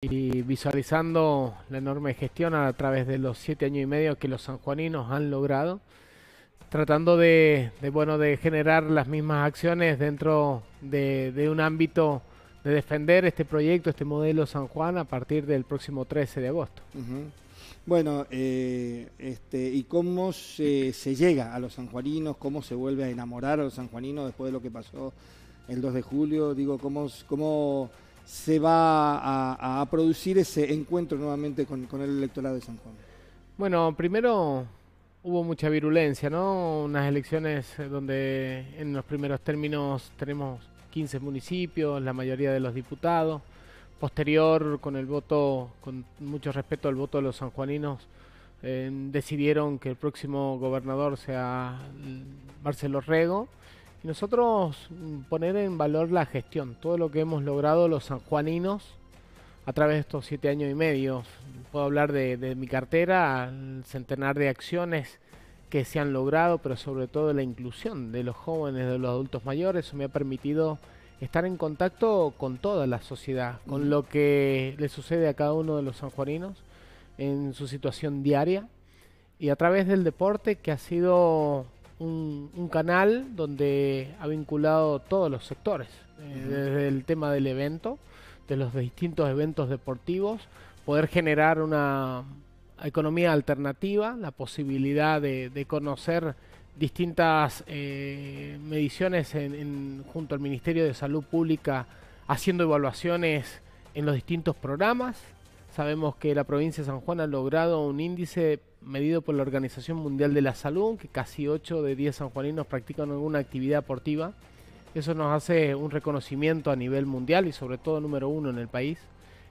y visualizando la enorme gestión a través de los siete años y medio que los sanjuaninos han logrado, tratando de, bueno, de generar las mismas acciones dentro de, un ámbito de defender este proyecto, este modelo San Juan a partir del próximo 13 de agosto. Bueno, eh, este, ¿y cómo se, llega a los sanjuaninos? ¿Cómo se vuelve a enamorar a los sanjuaninos después de lo que pasó el 2 de julio? Digo, ¿cómo, cómo se va a, producir ese encuentro nuevamente con, el electorado de San Juan? Bueno, primero hubo mucha virulencia, ¿no? Unas elecciones eh, donde en los primeros términos tenemos 15 municipios, la mayoría de los diputados. Posterior, con el voto, con mucho respeto al voto de los sanjuaninos, eh, decidieron que el próximo gobernador sea Marcelo Rego y nosotros mm, poner en valor la gestión, todo lo que hemos logrado los sanjuaninos a través de estos siete años y medio. Puedo hablar de, mi cartera, centenar de acciones que se han logrado, pero sobre todo la inclusión de los jóvenes, de los adultos mayores, eso me ha permitido estar en contacto con toda la sociedad, con lo que le sucede a cada uno de los sanjuaninos en su situación diaria y a través del deporte que ha sido un, canal donde ha vinculado todos los sectores, eh, desde el tema del evento, de los distintos eventos deportivos, poder generar una economía alternativa, la posibilidad de, conocer distintas eh, mediciones junto al Ministerio de Salud Pública haciendo evaluaciones en los distintos programas. Sabemos que la provincia de San Juan ha logrado un índice medido por la Organización Mundial de la Salud, que casi 8 de 10 sanjuaninos practican alguna actividad deportiva. Eso nos hace un reconocimiento a nivel mundial y sobre todo número uno en el país.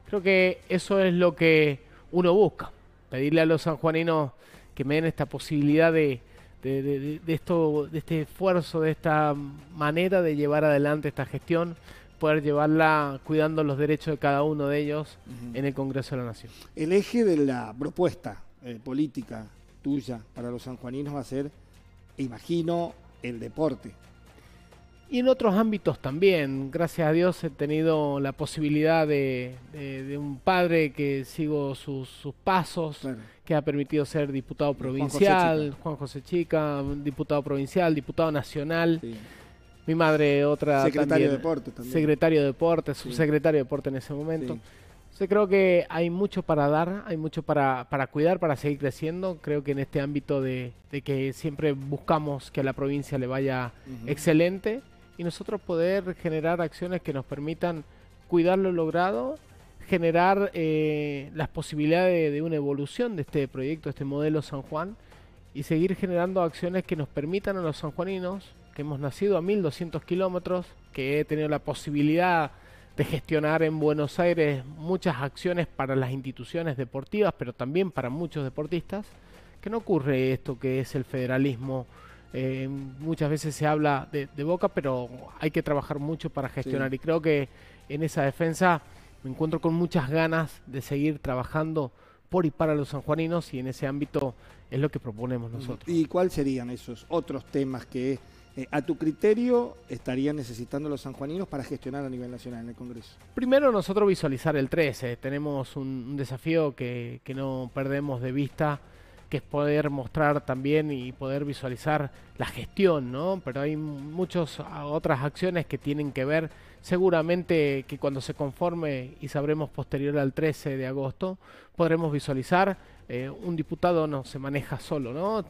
Creo que eso es lo que uno busca, pedirle a los sanjuaninos que me den esta posibilidad de, esto, de este esfuerzo, de esta manera de llevar adelante esta gestión, poder llevarla cuidando los derechos de cada uno de ellos en el Congreso de la Nación. El eje de la propuesta eh, política tuya para los sanjuaninos va a ser, imagino, el deporte. Y en otros ámbitos también, gracias a Dios he tenido la posibilidad de, un padre que sigo sus, pasos, que ha permitido ser diputado provincial, Juan José Chica, diputado provincial, diputado nacional. Mi madre, otra. Secretario de Deporte también. Secretario de Deporte, subsecretario de Deporte en ese momento creo que hay mucho para dar, hay mucho para, cuidar, para seguir creciendo. Creo que en este ámbito de, que siempre buscamos que a la provincia le vaya excelente y nosotros poder generar acciones que nos permitan cuidar lo logrado, generar eh, las posibilidades de, de, una evolución de este proyecto, este modelo San Juan, y seguir generando acciones que nos permitan a los sanjuaninos, que hemos nacido a 1200 kilómetros, que he tenido la posibilidad de gestionar en Buenos Aires muchas acciones para las instituciones deportivas, pero también para muchos deportistas, que no ocurre esto que es el federalismo. Eh, muchas veces se habla de, boca, pero hay que trabajar mucho para gestionar. Y creo que en esa defensa me encuentro con muchas ganas de seguir trabajando por y para los sanjuaninos y en ese ámbito es lo que proponemos nosotros. ¿Y cuáles serían esos otros temas que eh, a tu criterio estarían necesitando los sanjuaninos para gestionar a nivel nacional en el Congreso? Primero nosotros visualizar el 13. Tenemos un, desafío que, que no perdemos de vista que es poder mostrar también y poder visualizar la gestión, ¿no? Pero hay muchas otras acciones que tienen que ver, seguramente que cuando se conforme y sabremos posterior al 13 de agosto, podremos visualizar eh, un diputado no se maneja solo, ¿no?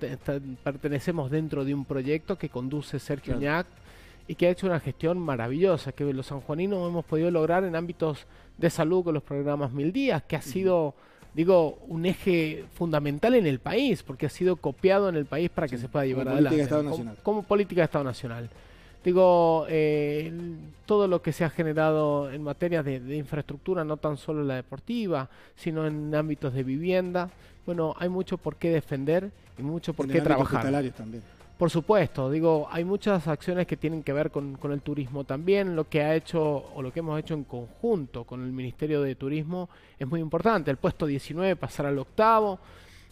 pertenecemos dentro de un proyecto que conduce Sergio y que ha hecho una gestión maravillosa, que los sanjuaninos hemos podido lograr en ámbitos de salud con los programas Mil Días, que ha sido, digo, un eje fundamental en el país, porque ha sido copiado en el país para que se pueda llevar a adelante. Como, como política de Estado Nacional digo, eh, todo lo que se ha generado en materia de, infraestructura, no tan solo la deportiva, sino en ámbitos de vivienda. Bueno, hay mucho por qué defender y mucho por en qué el trabajar. También. Por supuesto, digo, hay muchas acciones que tienen que ver con, con el turismo también. Lo que ha hecho o lo que hemos hecho en conjunto con el Ministerio de Turismo es muy importante. El puesto 19 pasar al octavo.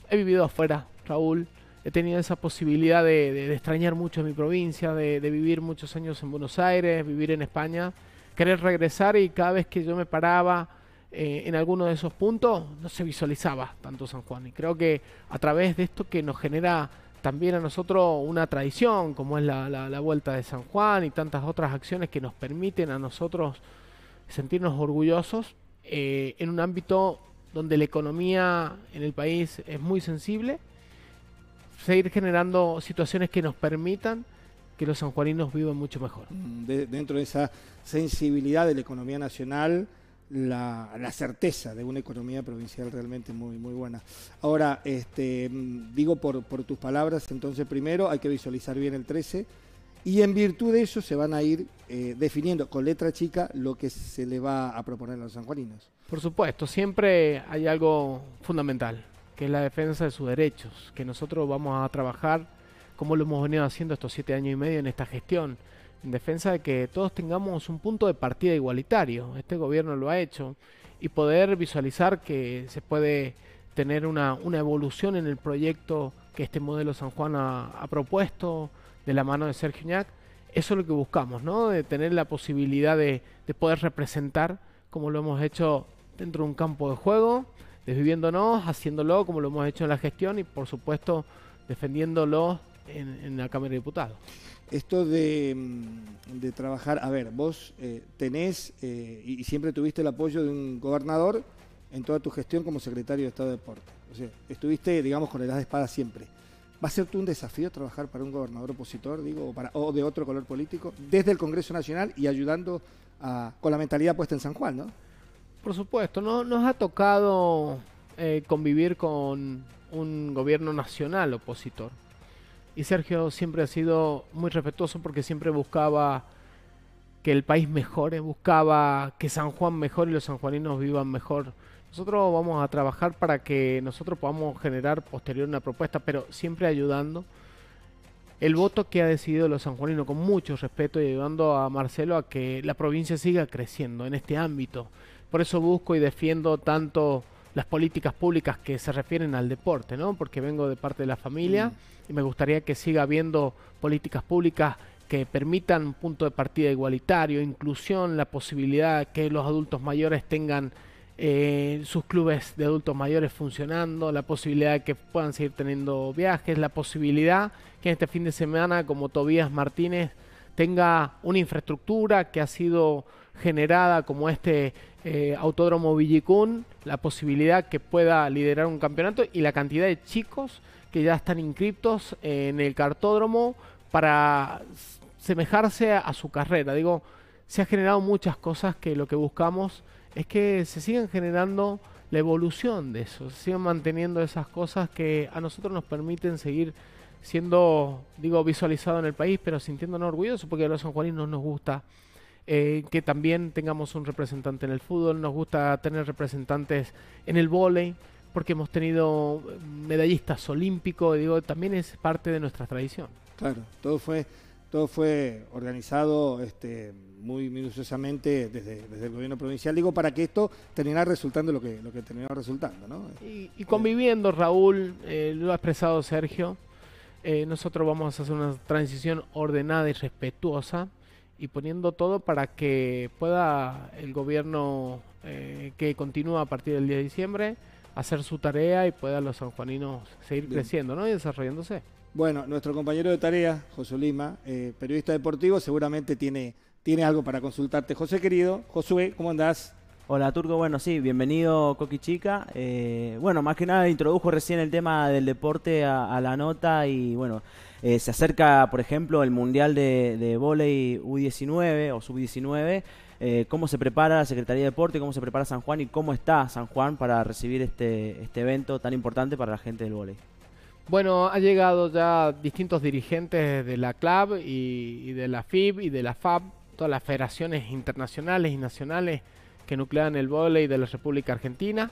He vivido afuera, Raúl he tenido esa posibilidad de, extrañar mucho mi provincia, de, vivir muchos años en Buenos Aires, vivir en España, querer regresar y cada vez que yo me paraba eh, en alguno de esos puntos no se visualizaba tanto San Juan. Y creo que a través de esto que nos genera también a nosotros una tradición, como es la, Vuelta de San Juan y tantas otras acciones que nos permiten a nosotros sentirnos orgullosos eh, en un ámbito donde la economía en el país es muy sensible seguir generando situaciones que nos permitan que los sanjuaninos vivan mucho mejor. Mm, dentro de esa sensibilidad de la economía nacional, la, certeza de una economía provincial realmente muy, muy buena. Ahora, este, mm, digo por, tus palabras, entonces primero hay que visualizar bien el 13 y en virtud de eso se van a ir eh, definiendo con letra chica lo que se le va a proponer a los sanjuaninos. Por supuesto, siempre hay algo fundamental que es la defensa de sus derechos, que nosotros vamos a trabajar como lo hemos venido haciendo estos siete años y medio en esta gestión, en defensa de que todos tengamos un punto de partida igualitario. Este gobierno lo ha hecho y poder visualizar que se puede tener una, evolución en el proyecto que este modelo San Juan ha, propuesto de la mano de Sergio Iñac, eso es lo que buscamos, ¿no? De tener la posibilidad de, de poder representar como lo hemos hecho dentro de un campo de juego, desviviéndonos, haciéndolo como lo hemos hecho en la gestión y por supuesto defendiéndolo en, la Cámara de Diputados. Esto de, mm, trabajar, a ver, vos eh, tenés eh, y, siempre tuviste el apoyo de un gobernador en toda tu gestión como secretario de Estado de Deporte. O sea, estuviste, digamos, con el as de espada siempre. ¿Va a ser tú un desafío trabajar para un gobernador opositor, digo, o, o de otro color político, desde el Congreso Nacional y ayudando con la mentalidad puesta en San Juan, ¿no? por supuesto. No nos ha tocado eh, convivir con un gobierno nacional opositor. Y Sergio siempre ha sido muy respetuoso porque siempre buscaba que el país mejore, buscaba que San Juan mejore y los sanjuaninos vivan mejor. Nosotros vamos a trabajar para que nosotros podamos generar posterior una propuesta, pero siempre ayudando el voto que ha decidido los sanjuaninos con mucho respeto y ayudando a Marcelo a que la provincia siga creciendo en este ámbito. Por eso busco y defiendo tanto las políticas públicas que se refieren al deporte, ¿no? Porque vengo de parte de la familia mm. y me gustaría que siga habiendo políticas públicas que permitan un punto de partida igualitario, inclusión, la posibilidad que los adultos mayores tengan eh, sus clubes de adultos mayores funcionando, la posibilidad de que puedan seguir teniendo viajes, la posibilidad que este fin de semana, como Tobías Martínez, tenga una infraestructura que ha sido generada como este eh, Autódromo Villicún, la posibilidad que pueda liderar un campeonato y la cantidad de chicos que ya están inscriptos en el cartódromo para semejarse a su carrera. Digo, se han generado muchas cosas que lo que buscamos es que se sigan generando la evolución de eso, se sigan manteniendo esas cosas que a nosotros nos permiten seguir siendo, digo, visualizado en el país, pero sintiéndonos orgullosos porque a los sanjuaninos nos gusta eh, que también tengamos un representante en el fútbol, nos gusta tener representantes en el vóley, porque hemos tenido eh, medallistas olímpicos, digo, también es parte de nuestra tradición. Claro, todo fue todo fue organizado este, muy minuciosamente desde, desde, el gobierno provincial, digo, para que esto terminara resultando lo que, lo que terminó resultando. ¿no? Y, conviviendo, Raúl, eh, lo ha expresado Sergio, nosotros vamos a hacer una transición ordenada y respetuosa y poniendo todo para que pueda el gobierno eh, que continúa a partir del día de diciembre hacer su tarea y pueda los sanjuaninos seguir creciendo ¿no? y desarrollándose. Bueno, nuestro compañero de tarea, José Lima, eh, periodista deportivo, seguramente tiene, tiene algo para consultarte. José querido, Josué, ¿cómo andás? Hola Turco, bueno sí, bienvenido Coqui Chica. Eh, bueno, más que nada introdujo recién el tema del deporte a, la nota y bueno, eh, se acerca por ejemplo el Mundial de, de U19 o Sub-19. Eh, ¿Cómo se prepara la Secretaría de Deporte, cómo se prepara San Juan y cómo está San Juan para recibir este, este evento tan importante para la gente del volei? Bueno, ha llegado ya distintos dirigentes de la CLAB y, y de la FIB y de la FAB, todas las federaciones internacionales y nacionales que nuclean el vóley de la República Argentina.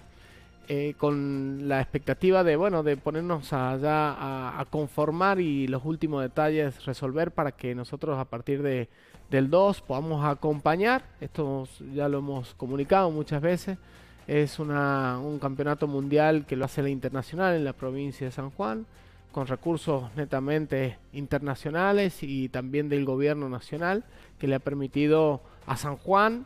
Eh, con la expectativa de bueno de ponernos allá a, conformar y los últimos detalles resolver para que nosotros a partir de, del 2 podamos acompañar esto ya lo hemos comunicado muchas veces es una, un campeonato mundial que lo hace la internacional en la provincia de San Juan con recursos netamente internacionales y también del gobierno nacional que le ha permitido a San Juan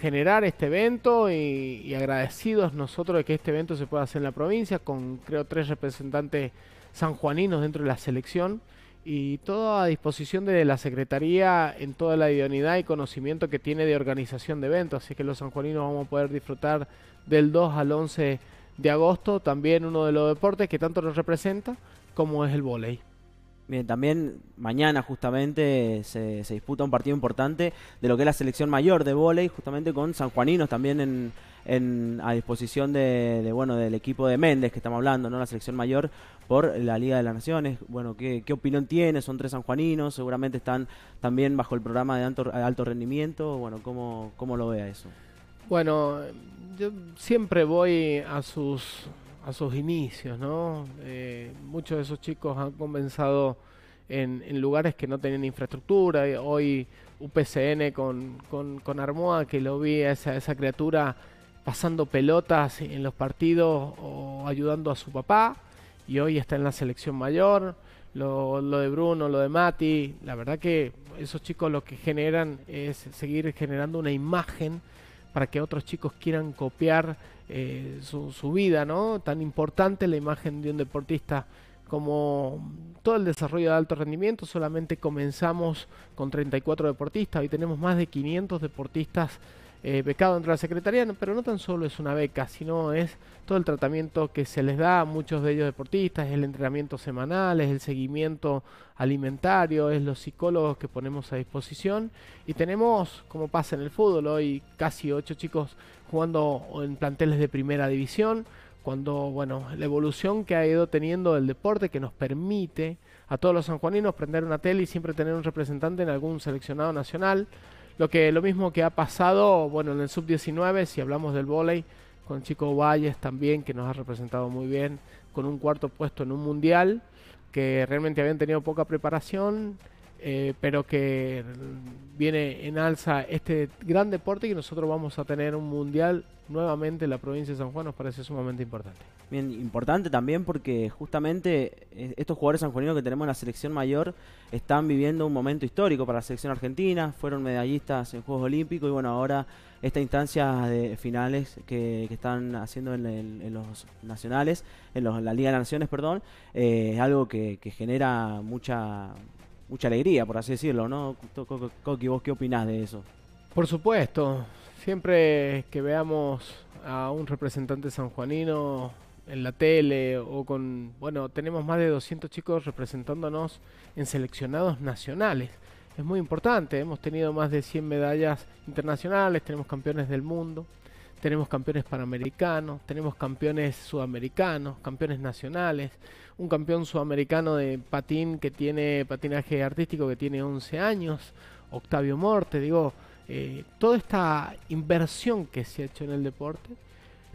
generar este evento y, agradecidos nosotros de que este evento se pueda hacer en la provincia con creo tres representantes sanjuaninos dentro de la selección y todo a disposición de la Secretaría en toda la idoneidad y conocimiento que tiene de organización de eventos. Así que los sanjuaninos vamos a poder disfrutar del 2 al 11 de agosto, también uno de los deportes que tanto nos representa como es el voleibol. Bien, también mañana justamente se, disputa un partido importante de lo que es la selección mayor de volei, justamente con sanjuaninos también en, a disposición de, bueno del equipo de Méndez que estamos hablando, no la selección mayor por la Liga de las Naciones. Bueno, ¿qué, opinión tiene? Son tres sanjuaninos, seguramente están también bajo el programa de alto, alto rendimiento. Bueno, ¿cómo, ¿cómo lo vea eso? Bueno, yo siempre voy a sus a sus inicios, ¿no? Eh, muchos de esos chicos han comenzado en, lugares que no tenían infraestructura. Eh, hoy UPCN con, Armoa, que lo vi a esa, esa criatura pasando pelotas en los partidos o ayudando a su papá. Y hoy está en la selección mayor. Lo, lo, de Bruno, lo de Mati. La verdad que esos chicos lo que generan es seguir generando una imagen para que otros chicos quieran copiar eh, su, vida, ¿no? Tan importante la imagen de un deportista como todo el desarrollo de alto rendimiento, solamente comenzamos con 34 deportistas, hoy tenemos más de 500 deportistas eh, becado dentro de la Secretaría, pero no tan solo es una beca, sino es todo el tratamiento que se les da a muchos de ellos deportistas, es el entrenamiento semanal, es el seguimiento alimentario, es los psicólogos que ponemos a disposición y tenemos, como pasa en el fútbol, hoy casi ocho chicos jugando en planteles de primera división, cuando, bueno, la evolución que ha ido teniendo el deporte que nos permite a todos los sanjuaninos prender una tele y siempre tener un representante en algún seleccionado nacional, lo, que, lo mismo que ha pasado, bueno, en el sub-19, si hablamos del volei, con Chico Valles también, que nos ha representado muy bien, con un cuarto puesto en un mundial, que realmente habían tenido poca preparación eh, pero que viene en alza este gran deporte y que nosotros vamos a tener un mundial nuevamente en la provincia de San Juan, nos parece sumamente importante. Bien, importante también porque justamente eh, estos jugadores sanjuaninos que tenemos en la selección mayor están viviendo un momento histórico para la selección argentina, fueron medallistas en Juegos Olímpicos y bueno, ahora esta instancia de finales que, están haciendo en, los nacionales, en, la Liga de Naciones, perdón, eh, es algo que genera mucha mucha alegría, por así decirlo, ¿no? Coqui, ¿vos qué opinás de eso? Por supuesto, siempre que veamos a un representante sanjuanino en la tele o con, bueno, tenemos más de 200 chicos representándonos en seleccionados nacionales. Es muy importante, hemos tenido más de 100 medallas internacionales, tenemos campeones del mundo tenemos campeones panamericanos, tenemos campeones sudamericanos, campeones nacionales, un campeón sudamericano de patín que tiene patinaje artístico que tiene 11 años, Octavio Morte, digo, eh, toda esta inversión que se ha hecho en el deporte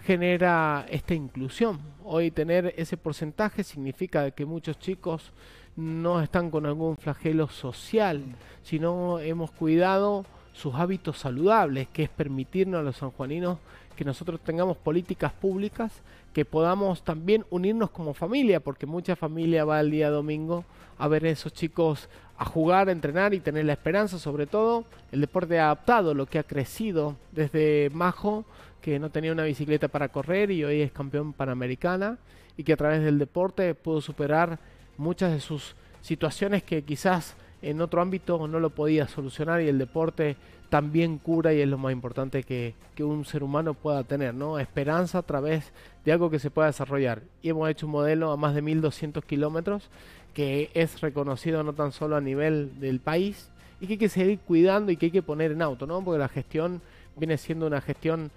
genera esta inclusión. Hoy tener ese porcentaje significa que muchos chicos no están con algún flagelo social, sino hemos cuidado sus hábitos saludables, que es permitirnos a los sanjuaninos que nosotros tengamos políticas públicas, que podamos también unirnos como familia, porque mucha familia va el día domingo a ver a esos chicos a jugar, a entrenar y tener la esperanza, sobre todo el deporte adaptado, lo que ha crecido desde Majo, que no tenía una bicicleta para correr y hoy es campeón panamericana, y que a través del deporte pudo superar muchas de sus situaciones que quizás en otro ámbito no lo podía solucionar y el deporte también cura y es lo más importante que, un ser humano pueda tener, ¿no? Esperanza a través de algo que se pueda desarrollar. Y hemos hecho un modelo a más de 1200 kilómetros que es reconocido no tan solo a nivel del país y que hay que seguir cuidando y que hay que poner en auto, ¿no? Porque la gestión viene siendo una gestión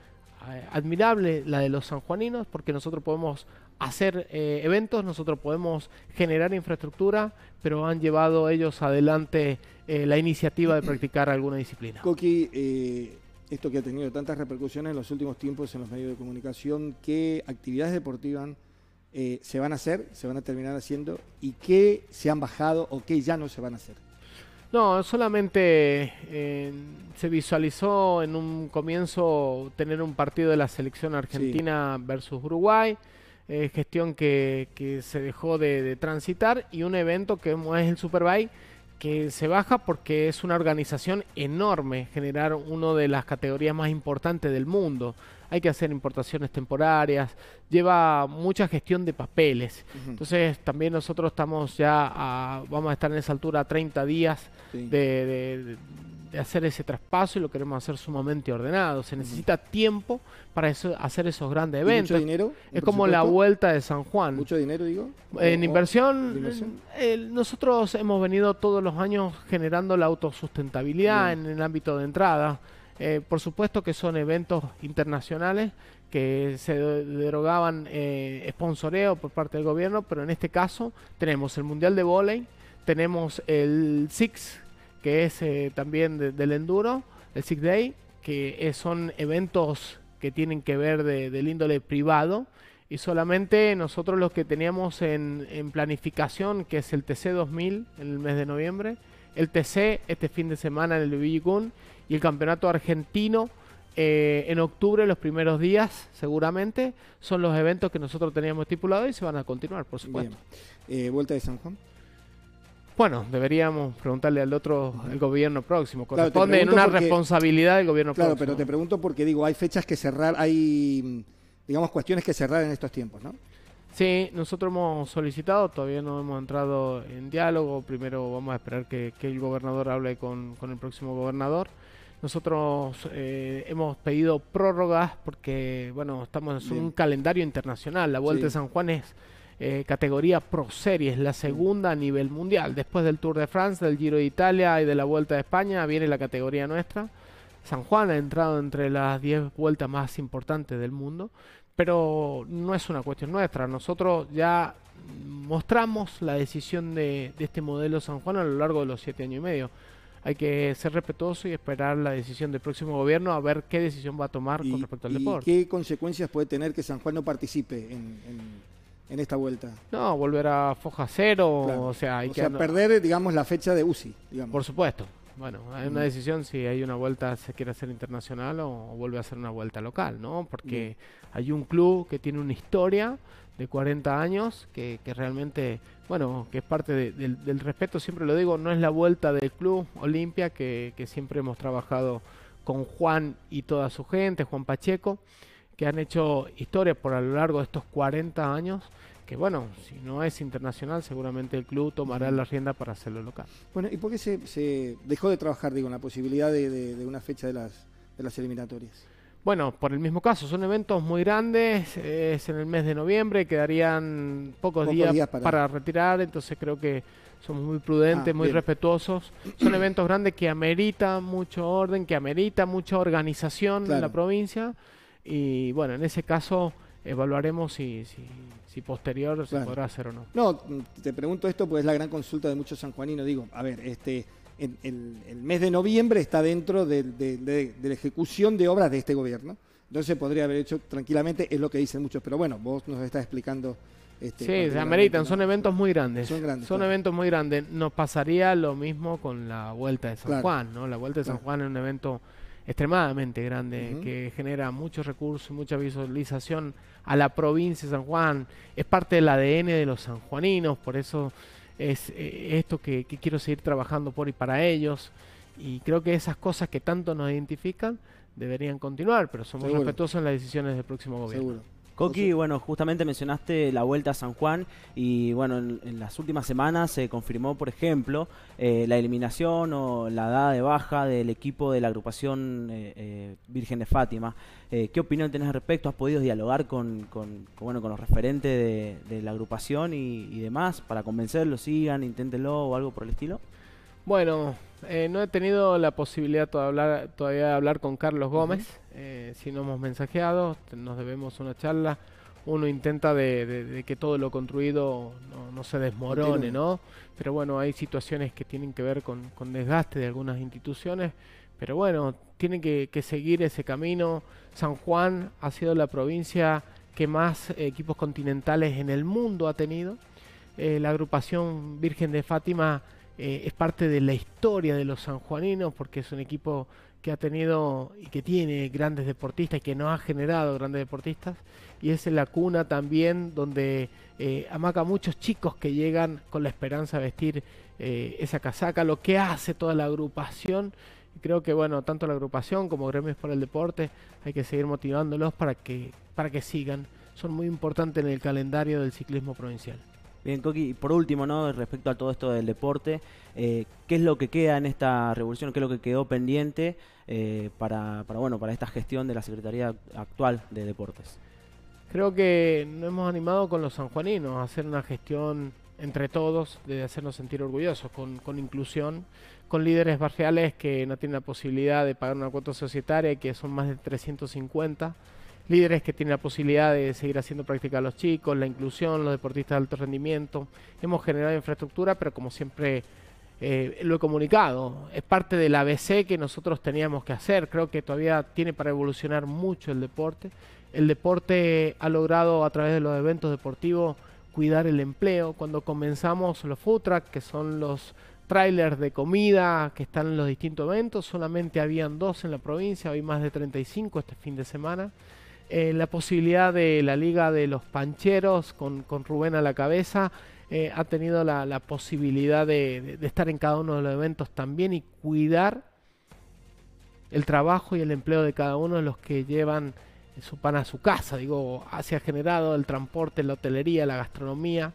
eh, admirable, la de los sanjuaninos, porque nosotros podemos hacer eh, eventos, nosotros podemos generar infraestructura, pero han llevado ellos adelante eh, la iniciativa de practicar alguna disciplina. Coqui, eh, esto que ha tenido tantas repercusiones en los últimos tiempos en los medios de comunicación, ¿qué actividades deportivas se van a hacer, se van a terminar haciendo y qué se han bajado o qué ya no se van a hacer? No, solamente se visualizó en un comienzo tener un partido de la selección argentina versus Uruguay. Eh, gestión que, se dejó de, de, transitar y un evento que es el Superbike que se baja porque es una organización enorme generar una de las categorías más importantes del mundo hay que hacer importaciones temporarias, lleva mucha gestión de papeles. Entonces también nosotros estamos ya, vamos a estar en esa altura a 30 días de, hacer ese traspaso y lo queremos hacer sumamente ordenado. Se necesita tiempo para eso, hacer esos grandes eventos. ¿Mucho dinero? Es como la vuelta de San Juan. ¿Mucho dinero, digo? En inversión, nosotros hemos venido todos los años generando la autosustentabilidad en el ámbito de entrada. Eh, por supuesto que son eventos internacionales que se derogaban eh, sponsoreo por parte del gobierno, pero en este caso tenemos el Mundial de Voley, tenemos el Six, que es eh, también del enduro, el Six Day, que son eventos que tienen que ver del índole privado. Y solamente nosotros los que teníamos en, planificación, que es el TC 2000 en el mes de noviembre, el TC este fin de semana en el Gun y el campeonato argentino. Eh, en octubre, los primeros días, seguramente, son los eventos que nosotros teníamos estipulados y se van a continuar, por supuesto. Eh, ¿Vuelta de San Juan? Bueno, deberíamos preguntarle al otro, el gobierno próximo. Corresponde en una responsabilidad del gobierno próximo. Claro, pero te pregunto porque digo, hay fechas que cerrar, hay, mm, digamos, cuestiones que cerrar en estos tiempos, ¿no? Sí, nosotros hemos solicitado, todavía no hemos entrado en diálogo. Primero vamos a esperar que, el gobernador hable con el próximo gobernador. Nosotros eh, hemos pedido prórrogas porque, bueno, estamos en un calendario internacional. La Vuelta de San Juan es eh, categoría Pro Series, la mm. segunda a nivel mundial. Después del Tour de France, del Giro de Italia y de la Vuelta de España, viene la categoría nuestra. San Juan ha entrado entre las 10 vueltas más importantes del mundo, pero no es una cuestión nuestra. Nosotros ya mostramos la decisión de, de este modelo San Juan a lo largo de los 7 años y medio hay que ser respetuoso y esperar la decisión del próximo gobierno a ver qué decisión va a tomar con respecto al deporte. ¿Y qué consecuencias puede tener que San Juan no participe en, esta vuelta. No, volver a foja cero, o sea, hay o sea, perder, digamos, la fecha de UCI, digamos. Por supuesto. Bueno, hay una mm. decisión si hay una vuelta se quiere hacer internacional o, vuelve a hacer una vuelta local, ¿no? Porque hay un club que tiene una historia de 40 años, que, que, realmente, bueno, que es parte del respeto, siempre lo digo, no es la vuelta del club Olimpia, que, siempre hemos trabajado con Juan y toda su gente, Juan Pacheco, que han hecho historia por a lo largo de estos 40 años, que bueno, si no es internacional, seguramente el club tomará la rienda para hacerlo local. Bueno, ¿y por qué se, dejó de trabajar, digo, en la posibilidad de, de una fecha de las, de las eliminatorias? Bueno, por el mismo caso, son eventos muy grandes, es en el mes de noviembre, quedarían pocos, días, para... retirar, entonces creo que somos muy prudentes, ah, muy respetuosos. Son eventos grandes que ameritan mucho orden, que ameritan mucha organización en la provincia y bueno, en ese caso evaluaremos si, si, si posterior se podrá hacer o no. No, te pregunto esto, pues es la gran consulta de muchos sanjuaninos, digo, a ver, este el, mes de noviembre está dentro de, la ejecución de obras de este gobierno. Entonces podría haber hecho tranquilamente, es lo que dicen muchos, pero bueno, vos nos estás explicando. Este, sí, se ameritan, son eventos muy grandes. Son grandes. Son eventos muy grandes. Nos pasaría lo mismo con la Vuelta de San Juan, ¿no? La Vuelta de San Juan es un evento extremadamente grande, que genera muchos recursos, mucha visualización a la provincia de San Juan. Es parte del ADN de los sanjuaninos, por eso es eh, esto que, quiero seguir trabajando por y para ellos. Y creo que esas cosas que tanto nos identifican deberían continuar, pero somos respetuosos en las decisiones del próximo gobierno. Coqui, bueno, justamente mencionaste la vuelta a San Juan y bueno, en, las últimas semanas se confirmó, por ejemplo, eh, la eliminación o la dada de baja del equipo de la agrupación eh, eh, Virgen de Fátima. ¿Qué opinión tenés al respecto? ¿Has podido dialogar con, bueno, con los referentes de, la agrupación y, demás para convencerlos, sigan, inténtenlo o algo por el estilo? Bueno, no he tenido la posibilidad todavía de hablar con Carlos Gómez. Eh, si no hemos mensajeado, nos debemos una charla. Uno intenta de, que todo lo construido no, se desmorone, ¿no? Pero bueno, hay situaciones que tienen que ver con, desgaste de algunas instituciones, pero bueno, tienen que, seguir ese camino. San Juan ha sido la provincia que más equipos continentales en el mundo ha tenido. Eh, la agrupación Virgen de Fátima eh, es parte de la historia de los sanjuaninos porque es un equipo que ha tenido y que tiene grandes deportistas y que no ha generado grandes deportistas. Y es la cuna también donde eh, amaca muchos chicos que llegan con la esperanza de vestir eh, esa casaca, lo que hace toda la agrupación. Creo que bueno, tanto la agrupación como gremios para el deporte hay que seguir motivándolos para que, para que sigan. Son muy importantes en el calendario del ciclismo provincial. Bien, Coqui, y por último, ¿no? respecto a todo esto del deporte, eh, ¿qué es lo que queda en esta revolución? ¿Qué es lo que quedó pendiente eh, para, bueno, para esta gestión de la Secretaría actual de Deportes? Creo que nos hemos animado con los sanjuaninos a hacer una gestión entre todos, de hacernos sentir orgullosos, con, con, inclusión, con líderes barriales que no tienen la posibilidad de pagar una cuota societaria, que son más de 350 líderes que tienen la posibilidad de seguir haciendo práctica a los chicos, la inclusión, los deportistas de alto rendimiento. Hemos generado infraestructura, pero como siempre eh, lo he comunicado, es parte del ABC que nosotros teníamos que hacer. Creo que todavía tiene para evolucionar mucho el deporte. El deporte ha logrado a través de los eventos deportivos cuidar el empleo. Cuando comenzamos los food trucks que son los trailers de comida que están en los distintos eventos, solamente habían dos en la provincia, hoy más de 35 este fin de semana. Eh, la posibilidad de la Liga de los Pancheros con, con Rubén a la cabeza. Eh, ha tenido la, posibilidad de, estar en cada uno de los eventos también y cuidar el trabajo y el empleo de cada uno de los que llevan su pan a su casa. Digo, se ha generado el transporte, la hotelería, la gastronomía.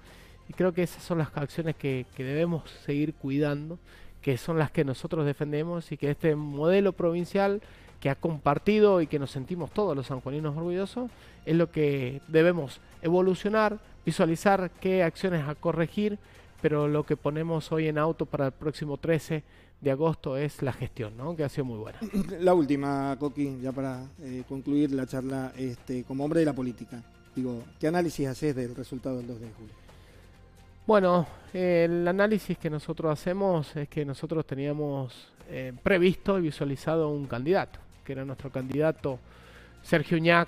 Y creo que esas son las acciones que, que debemos seguir cuidando, que son las que nosotros defendemos y que este modelo provincial que ha compartido y que nos sentimos todos los sanjuaninos orgullosos, es lo que debemos evolucionar, visualizar qué acciones a corregir, pero lo que ponemos hoy en auto para el próximo 13 de agosto es la gestión, ¿no? que ha sido muy buena. La última, Coqui, ya para eh, concluir la charla este, como hombre de la política. Digo, ¿qué análisis haces del resultado del 2 de julio? Bueno, el análisis que nosotros hacemos es que nosotros teníamos eh, previsto y visualizado un candidato que era nuestro candidato, Sergio Uñac,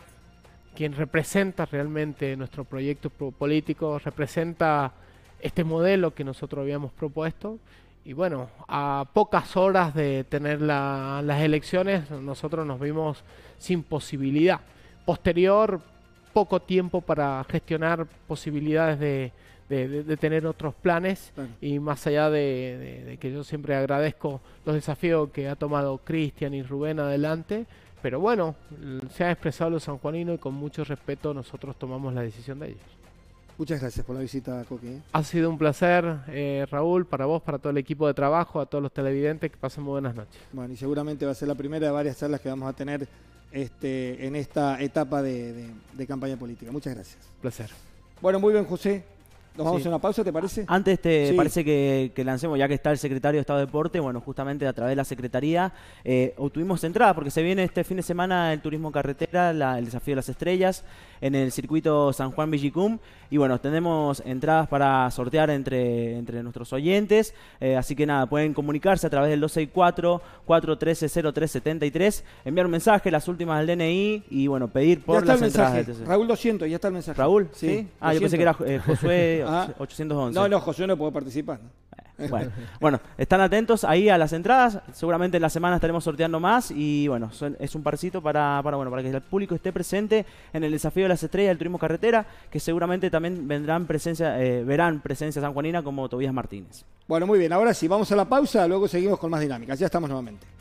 quien representa realmente nuestro proyecto político, representa este modelo que nosotros habíamos propuesto. Y bueno, a pocas horas de tener las elecciones, nosotros nos vimos sin posibilidad. Posterior, poco tiempo para gestionar posibilidades de, tener otros planes y más allá de, que yo siempre agradezco los desafíos que ha tomado Cristian y Rubén adelante, pero bueno, se ha expresado lo sanjuanino y con mucho respeto nosotros tomamos la decisión de ellos. Muchas gracias por la visita, Coque. ¿eh? Ha sido un placer, eh, Raúl, para vos, para todo el equipo de trabajo, a todos los televidentes, que pasen muy buenas noches. Bueno, y seguramente va a ser la primera de varias charlas que vamos a tener este, en esta etapa de, campaña política. Muchas gracias. Placer. Bueno, muy bien, José. Nos vamos a una pausa, ¿te parece? Antes te parece que, lancemos, ya que está el secretario de Estado de Deporte, bueno, justamente a través de la Secretaría eh, obtuvimos entrada, porque se viene este fin de semana el turismo carretera, el desafío de las estrellas, en el circuito San Juan Villicum. Y bueno, tenemos entradas para sortear entre, entre nuestros oyentes. Eh, así que nada, pueden comunicarse a través del 264-413-0373, enviar un mensaje, las últimas al DNI y bueno, pedir por las entradas. Mensaje. Raúl 200, ya está el mensaje. Raúl, sí. Ah, yo pensé que era eh, Josué 811. Ah. No, no, Josué no puede participar. Bueno, están atentos ahí a las entradas. Seguramente en la semana estaremos sorteando más. Y bueno, es un parcito para, para, bueno, para que el público esté presente en el desafío de las estrellas del turismo carretera, que seguramente también vendrán presencia, eh, verán presencia sanjuanina como Tobías Martínez. Bueno, muy bien. Ahora sí, vamos a la pausa, luego seguimos con más dinámicas. Ya estamos nuevamente.